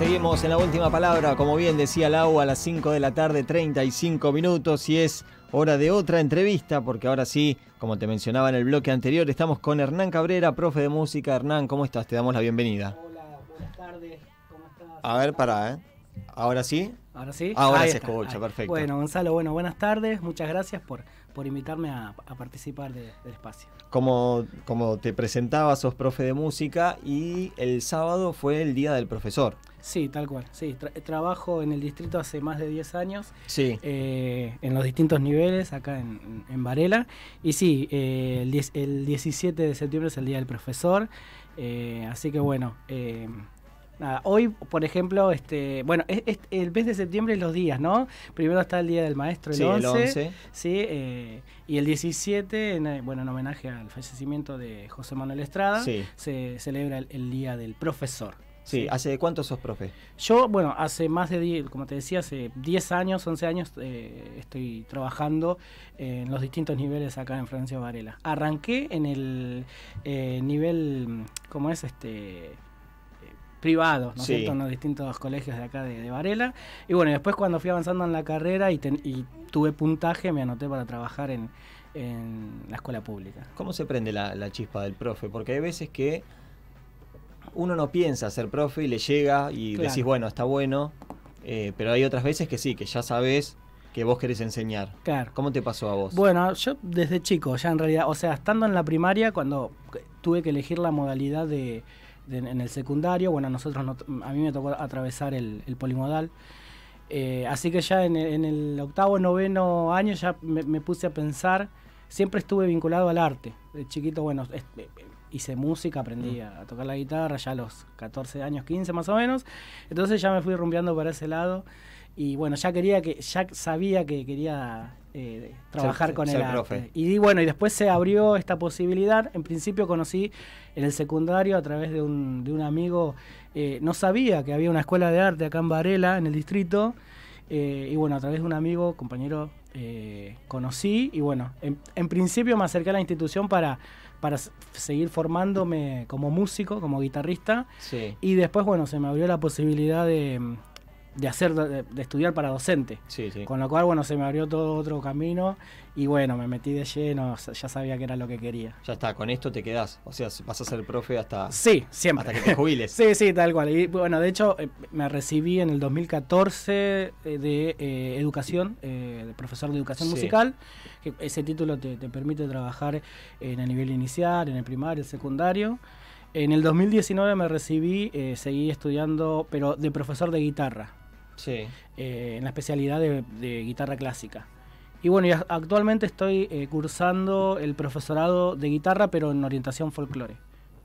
Seguimos en la última palabra, como bien decía Lau, a las 5 de la tarde, 35 minutos, y es hora de otra entrevista, porque ahora sí, como te mencionaba en el bloque anterior, estamos con Hernán Cabrera, profe de música. Hernán, ¿cómo estás? Te damos la bienvenida. Hola, buenas tardes, ¿cómo estás? A ver, pará, ¿eh? ¿Ahora sí? Ahora sí. Ahora se escucha, perfecto. Bueno, Gonzalo, bueno, buenas tardes. Muchas gracias por, por invitarme a, participar de, del espacio. Como, como te presentaba, sos profe de música y el sábado fue el día del profesor. Sí, tal cual. Sí, trabajo en el distrito hace más de 10 años. Sí. Eh, en los distintos niveles, acá en, Varela. Y sí, eh, el, 17 de septiembre es el día del profesor. Eh, así que bueno hoy, por ejemplo, este, bueno, el mes de septiembre es los días, ¿no? Primero está el Día del Maestro, el sí, 11, el 11. ¿sí? Eh, y el 17, eh, bueno, en homenaje al fallecimiento de José Manuel Estrada, se celebra el, Día del Profesor. Sí, ¿hace cuánto sos profe? Yo, bueno, hace más de 10, como te decía, hace 10 años, 11 años eh, estoy trabajando en los distintos niveles acá en Francia Varela. Arranqué en el nivel, ¿cómo es? Este privados, ¿no es cierto? en los distintos colegios de acá de, Varela. Y bueno, después cuando fui avanzando en la carrera y, tuve puntaje, me anoté para trabajar en, la escuela pública. ¿Cómo se prende la, chispa del profe? Porque hay veces que uno no piensa ser profe y le llega y decís, bueno, está bueno, eh, pero hay otras veces que sí, que ya sabes que vos querés enseñar. Claro. ¿Cómo te pasó a vos? Bueno, yo desde chico, ya en realidad, o sea, estando en la primaria, cuando tuve que elegir la modalidad de en, el secundario, bueno, nosotros a mí me tocó atravesar el, polimodal. Eh, así que ya en, el octavo, noveno año ya me, puse a pensar, siempre estuve vinculado al arte. De chiquito, bueno, eh, hice música, aprendí mm. a, tocar la guitarra ya a los 14 años, 15 más o menos. Entonces ya me fui rumbeando para ese lado. Y bueno, ya quería que, ya sabía que quería eh, trabajar con el Y bueno, y después se abrió esta posibilidad. En principio conocí en el secundario a través de un, de un amigo. Eh, no sabía que había una escuela de arte acá en Varela, en el distrito. Eh, y bueno, a través de un amigo, compañero, conocí. Y bueno, en, principio me acerqué a la institución para, para seguir formándome como músico, como guitarrista. Sí. Y después, bueno, se me abrió la posibilidad de de hacer de, estudiar para docente. Sí, sí. Con lo cual, bueno, se me abrió todo otro camino y bueno, me metí de lleno, ya sabía que era lo que quería. Ya está, con esto te quedás, o sea, vas a ser profe hasta Sí, siempre hasta que te jubiles. sí, sí, tal cual. Y bueno, de hecho eh, me recibí en el 2014 eh, de eh, educación, de profesor de educación musical, que ese título te, permite trabajar en el nivel inicial, en el primario, el secundario. En el 2019 me recibí, seguí estudiando, pero de profesor de guitarra. Eh, en la especialidad de, guitarra clásica. Y bueno, actualmente estoy eh, cursando el profesorado de guitarra, pero en orientación folclore.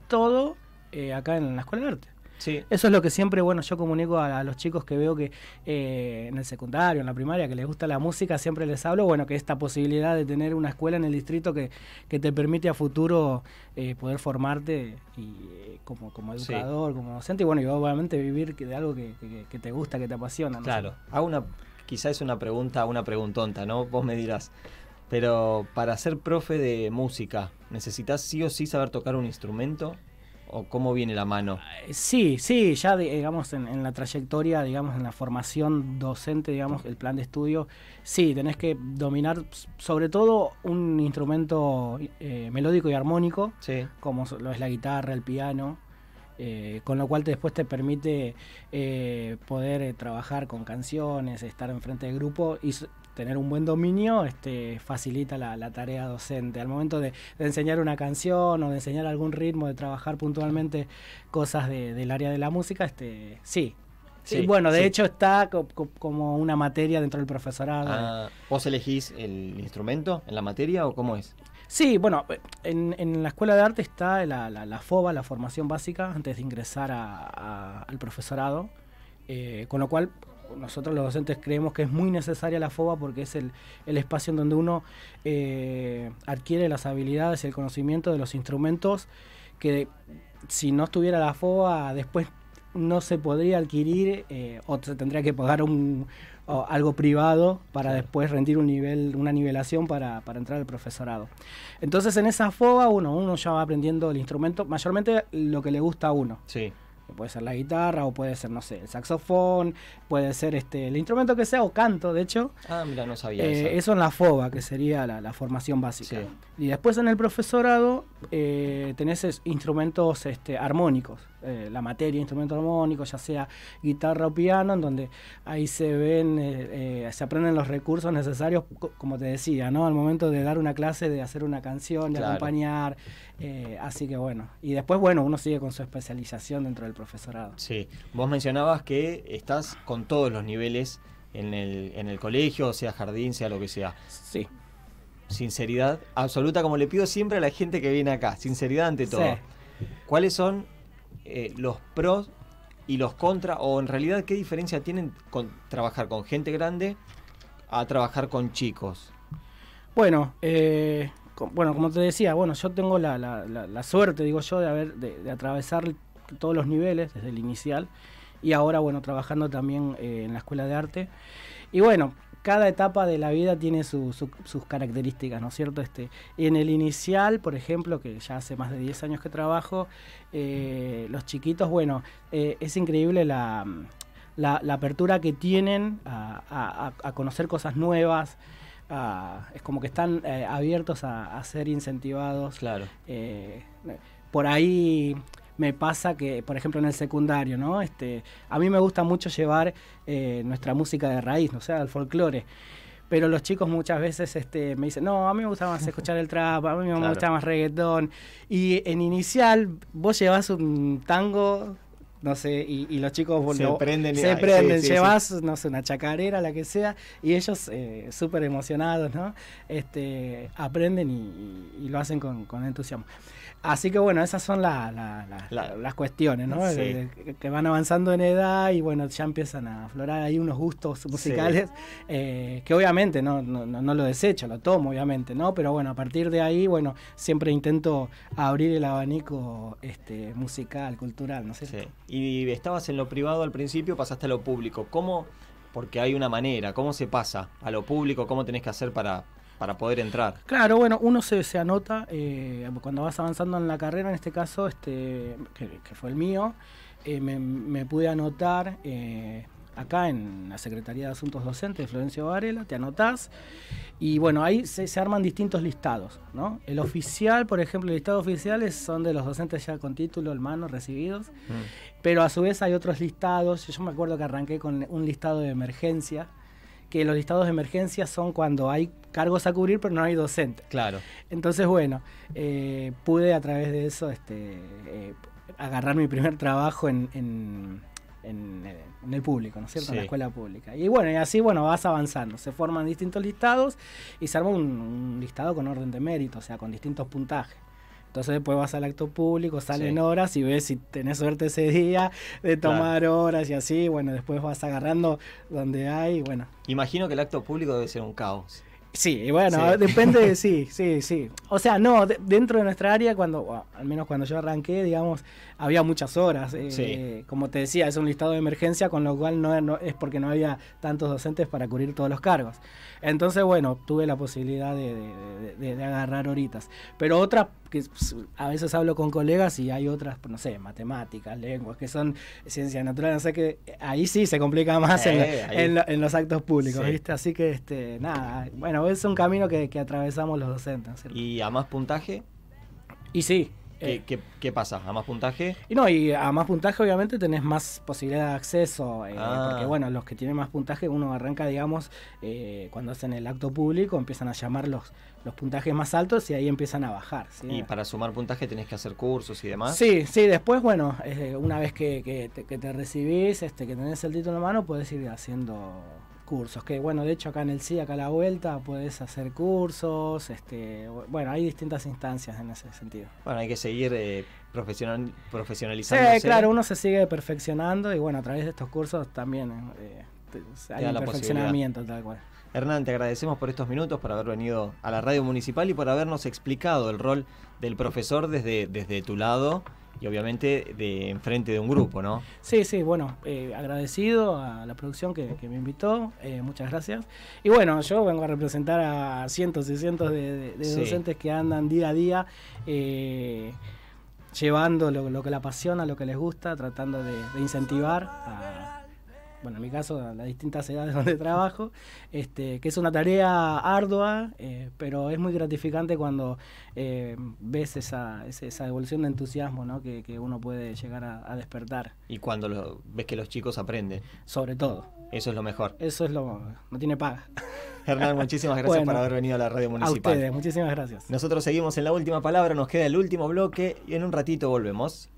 Todo eh, acá en la Escuela de Arte. Sí. Eso es lo que siempre, bueno, yo comunico a, los chicos que veo que eh, en el secundario, en la primaria, que les gusta la música, siempre les hablo, bueno, que esta posibilidad de tener una escuela en el distrito que, que te permite a futuro eh, poder formarte y, eh, como, como educador, como docente, y bueno, y obviamente vivir de algo que, que, te gusta, que te apasiona. ¿no? Claro, hago una, quizás es una pregunta, una preguntonta, ¿no? Vos me dirás. Pero para ser profe de música, ¿necesitas sí o sí saber tocar un instrumento? ¿O cómo viene la mano? Eh, sí, sí, ya digamos en, la trayectoria, digamos en la formación docente, digamos el plan de estudio, sí, tenés que dominar sobre todo un instrumento eh, melódico y armónico, sí. como lo es la guitarra, el piano, eh, con lo cual después te permite poder trabajar con canciones, estar enfrente del grupo y tener un buen dominio este, facilita la, tarea docente. Al momento de, enseñar una canción o de enseñar algún ritmo, de trabajar puntualmente cosas del área de la música, este, sí. Sí, bueno, de hecho está como una materia dentro del profesorado. Ah, ¿Vos elegís el instrumento en la materia o cómo es? Sí, bueno, eh, en, la escuela de arte está la, FOBA, la formación básica, antes de ingresar al profesorado, eh, con lo cual nosotros los docentes creemos que es muy necesaria la FOBA porque es el, espacio en donde uno eh, adquiere las habilidades y el conocimiento de los instrumentos que si no estuviera la FOBA después no se podría adquirir eh, o se tendría que pagar un, algo privado para después rendir un nivel, una nivelación para, entrar al profesorado. Entonces en esa FOBA uno, uno ya va aprendiendo el instrumento, mayormente lo que le gusta a uno. Sí. Puede ser la guitarra o puede ser, no sé, el saxofón, puede ser este el instrumento que sea o canto, de hecho. Ah, mira, no sabía eh, eso. Eso en la FOBA, que sería la, formación básica. Y después en el profesorado eh, tenés instrumentos este, armónicos, eh, la materia, instrumentos armónicos, ya sea guitarra o piano, en donde ahí se ven, eh, se aprenden los recursos necesarios, como te decía, ¿no? Al momento de dar una clase, de hacer una canción, de acompañar, así que bueno. Y después, bueno, uno sigue con su especialización dentro del profesorado. Sí, vos mencionabas que estás con todos los niveles en el, en el colegio, sea jardín, sea lo que sea. Sí sinceridad absoluta, como le pido siempre a la gente que viene acá, sinceridad ante todo. ¿Cuáles son eh, los pros y los contras? O en realidad, ¿qué diferencia tienen con trabajar con gente grande a trabajar con chicos? Bueno, eh, bueno, como te decía, bueno, yo tengo la, suerte, digo yo, de haber, de, atravesar todos los niveles desde el inicial y ahora, bueno, trabajando también eh, en la escuela de arte. Y bueno, cada etapa de la vida tiene sus características, ¿no es cierto? Este, en el inicial, por ejemplo, que ya hace más de 10 años que trabajo, eh, los chiquitos, bueno, eh, es increíble la, apertura que tienen a, conocer cosas nuevas. es como que están eh, abiertos a, ser incentivados. Claro. por ahí me pasa que, por ejemplo, en el secundario, ¿no? Este, a mí me gusta mucho llevar eh, nuestra música de raíz, ¿no? o sea, el folclore. Pero los chicos muchas veces este, me dicen, no, a mí me gusta más escuchar el trap, a mí me, gusta más reggaetón. Y en inicial vos llevas un tango no sé, y, los chicos se prenden, llevas, no sé, una chacarera, la que sea, y ellos eh, súper emocionados, ¿no? Este, aprenden y, lo hacen con, entusiasmo. Así que bueno, esas son las cuestiones, ¿no? Que, van avanzando en edad y bueno, ya empiezan a aflorar ahí unos gustos musicales, eh, que obviamente no, no, no, lo desecho, lo tomo, obviamente, ¿no? Pero bueno, a partir de ahí, bueno, siempre intento abrir el abanico este, musical, cultural, ¿no sé. Sí y estabas en lo privado al principio, pasaste a lo público. ¿Cómo? Porque hay una manera, ¿cómo se pasa a lo público? ¿Cómo tenés que hacer para, para poder entrar? Claro, bueno, uno se, anota eh, cuando vas avanzando en la carrera, en este caso, este, que, fue el mío, eh, me, pude anotar. Eh, acá en la Secretaría de Asuntos Docentes de Florencio Varela, te anotás y bueno, ahí se, arman distintos listados, ¿no? El oficial, por ejemplo, el listado oficiales son de los docentes ya con título, hermanos, recibidos, mm. pero a su vez hay otros listados, yo me acuerdo que arranqué con un listado de emergencia, que los listados de emergencia son cuando hay cargos a cubrir pero no hay docentes Claro. Entonces, bueno, eh, pude a través de eso este, eh, agarrar mi primer trabajo en en, el público, ¿no es cierto? En la escuela pública. Y bueno, y así bueno vas avanzando. Se forman distintos listados y se arma un, listado con orden de mérito, o sea, con distintos puntajes. Entonces después vas al acto público, salen horas y ves si tenés suerte ese día de tomar horas y así. Bueno, después vas agarrando donde hay, bueno. Imagino que el acto público debe ser un caos. Sí, bueno, depende, sí, sí, sí. O sea, no, dentro de nuestra área, cuando, al menos cuando yo arranqué, digamos, había muchas horas. Eh, como te decía, es un listado de emergencia, con lo cual no, no, es porque no había tantos docentes para cubrir todos los cargos. Entonces, bueno, tuve la posibilidad de, de agarrar horitas. Pero otra pues, a veces hablo con colegas y hay otras, pues, no sé, matemáticas, lenguas, que son ciencias naturales, no sé que eh, ahí sí se complica más en, los actos públicos, ¿viste? Así que, este, nada, bueno, es un camino que, atravesamos los docentes. ¿Y a más puntaje? Y sí, eh. ¿Qué, pasa? ¿A más puntaje? Y no, y a más puntaje obviamente tenés más posibilidad de acceso, eh, ah. porque bueno, los que tienen más puntaje, uno arranca, digamos, eh, cuando hacen el acto público, empiezan a llamar los, puntajes más altos y ahí empiezan a bajar. ¿Y para sumar puntaje tenés que hacer cursos y demás? Sí, sí, después, bueno, una vez que, te, recibís, este, que tenés el título en la mano, puedes ir haciendo cursos. Que bueno, de hecho acá en el CIA acá a la vuelta, puedes hacer cursos, este, bueno, hay distintas instancias en ese sentido. Bueno, hay que seguir eh, profesionalizando. claro, uno se sigue perfeccionando y bueno, a través de estos cursos también eh, hay un perfeccionamiento tal cual. Hernán, te agradecemos por estos minutos, por haber venido a la radio municipal y por habernos explicado el rol del profesor desde, desde tu lado y obviamente de enfrente de un grupo, ¿no? Sí, sí, bueno, eh, agradecido a la producción que, me invitó, eh, muchas gracias. Y bueno, yo vengo a representar a cientos y cientos de, docentes que andan día a día eh, llevando lo, que la apasiona, lo que les gusta, tratando de, incentivar a bueno, en mi caso, las distintas edades donde trabajo, este, que es una tarea ardua, eh, pero es muy gratificante cuando eh, ves esa, esa evolución de entusiasmo ¿no? que, que uno puede llegar a, despertar. Y cuando ves que los chicos aprenden. Sobre todo. Eso es lo mejor. Eso es lo... no tiene paga. Hernán, muchísimas gracias por haber venido a la radio municipal. A ustedes, muchísimas gracias. Nosotros seguimos en la última palabra, nos queda el último bloque y en un ratito volvemos.